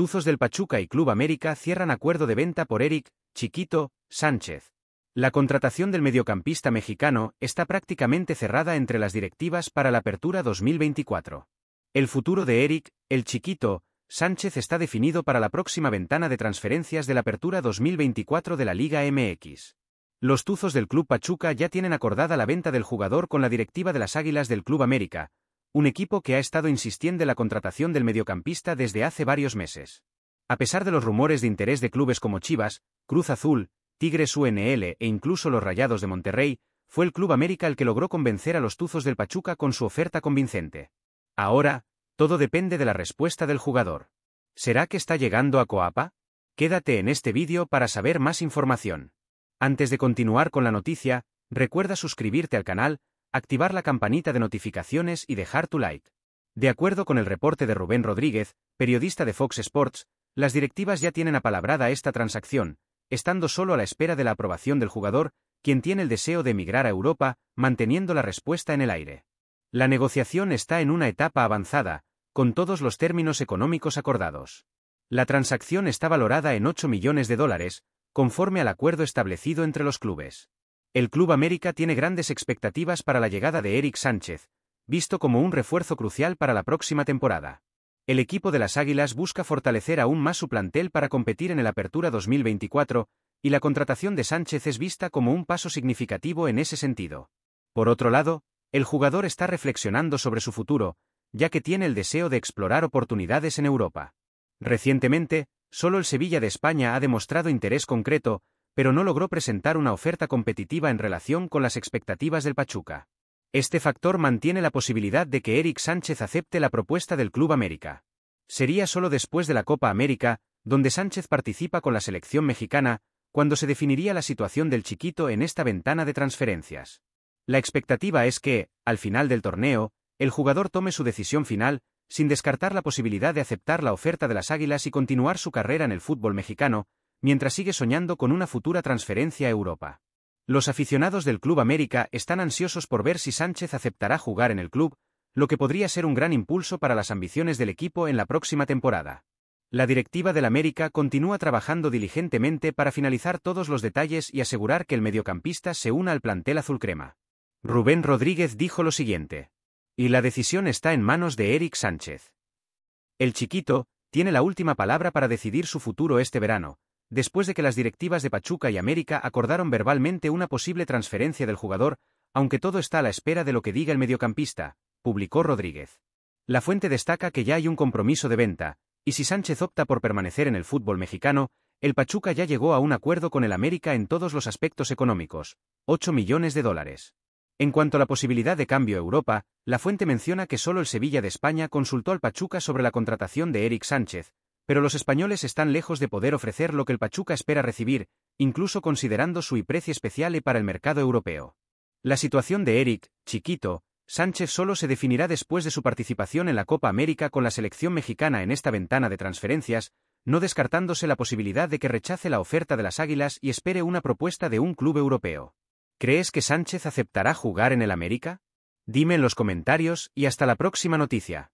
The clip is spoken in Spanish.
Tuzos del Pachuca y Club América cierran acuerdo de venta por Eric, Chiquito, Sánchez. La contratación del mediocampista mexicano está prácticamente cerrada entre las directivas para la apertura 2024. El futuro de Eric, el Chiquito, Sánchez está definido para la próxima ventana de transferencias de la apertura 2024 de la Liga MX. Los tuzos del Club Pachuca ya tienen acordada la venta del jugador con la directiva de las Águilas del Club América, un equipo que ha estado insistiendo en la contratación del mediocampista desde hace varios meses. A pesar de los rumores de interés de clubes como Chivas, Cruz Azul, Tigres UNL e incluso los Rayados de Monterrey, fue el Club América el que logró convencer a los Tuzos del Pachuca con su oferta convincente. Ahora, todo depende de la respuesta del jugador. ¿Será que está llegando a Coapa? Quédate en este vídeo para saber más información. Antes de continuar con la noticia, recuerda suscribirte al canal, activar la campanita de notificaciones y dejar tu like. De acuerdo con el reporte de Rubén Rodríguez, periodista de Fox Sports, las directivas ya tienen apalabrada esta transacción, estando solo a la espera de la aprobación del jugador, quien tiene el deseo de emigrar a Europa, manteniendo la respuesta en el aire. La negociación está en una etapa avanzada, con todos los términos económicos acordados. La transacción está valorada en 8 millones de dólares, conforme al acuerdo establecido entre los clubes. El Club América tiene grandes expectativas para la llegada de Eric Sánchez, visto como un refuerzo crucial para la próxima temporada. El equipo de las Águilas busca fortalecer aún más su plantel para competir en el Apertura 2024, y la contratación de Sánchez es vista como un paso significativo en ese sentido. Por otro lado, el jugador está reflexionando sobre su futuro, ya que tiene el deseo de explorar oportunidades en Europa. Recientemente, solo el Sevilla de España ha demostrado interés concreto, pero no logró presentar una oferta competitiva en relación con las expectativas del Pachuca. Este factor mantiene la posibilidad de que Eric Sánchez acepte la propuesta del Club América. Sería solo después de la Copa América, donde Sánchez participa con la selección mexicana, cuando se definiría la situación del chiquito en esta ventana de transferencias. La expectativa es que, al final del torneo, el jugador tome su decisión final, sin descartar la posibilidad de aceptar la oferta de las Águilas y continuar su carrera en el fútbol mexicano, mientras sigue soñando con una futura transferencia a Europa. Los aficionados del Club América están ansiosos por ver si Sánchez aceptará jugar en el club, lo que podría ser un gran impulso para las ambiciones del equipo en la próxima temporada. La directiva del América continúa trabajando diligentemente para finalizar todos los detalles y asegurar que el mediocampista se una al plantel azulcrema. Rubén Rodríguez dijo lo siguiente. Y la decisión está en manos de Eric Sánchez. El chiquito tiene la última palabra para decidir su futuro este verano, después de que las directivas de Pachuca y América acordaron verbalmente una posible transferencia del jugador, aunque todo está a la espera de lo que diga el mediocampista, publicó Rodríguez. La fuente destaca que ya hay un compromiso de venta, y si Sánchez opta por permanecer en el fútbol mexicano, el Pachuca ya llegó a un acuerdo con el América en todos los aspectos económicos, 8 millones de dólares. En cuanto a la posibilidad de cambio a Europa, la fuente menciona que solo el Sevilla de España consultó al Pachuca sobre la contratación de Eric Sánchez, pero los españoles están lejos de poder ofrecer lo que el Pachuca espera recibir, incluso considerando su precio especial para el mercado europeo. La situación de Eric, chiquito, Sánchez solo se definirá después de su participación en la Copa América con la selección mexicana en esta ventana de transferencias, no descartándose la posibilidad de que rechace la oferta de las Águilas y espere una propuesta de un club europeo. ¿Crees que Sánchez aceptará jugar en el América? Dime en los comentarios y hasta la próxima noticia.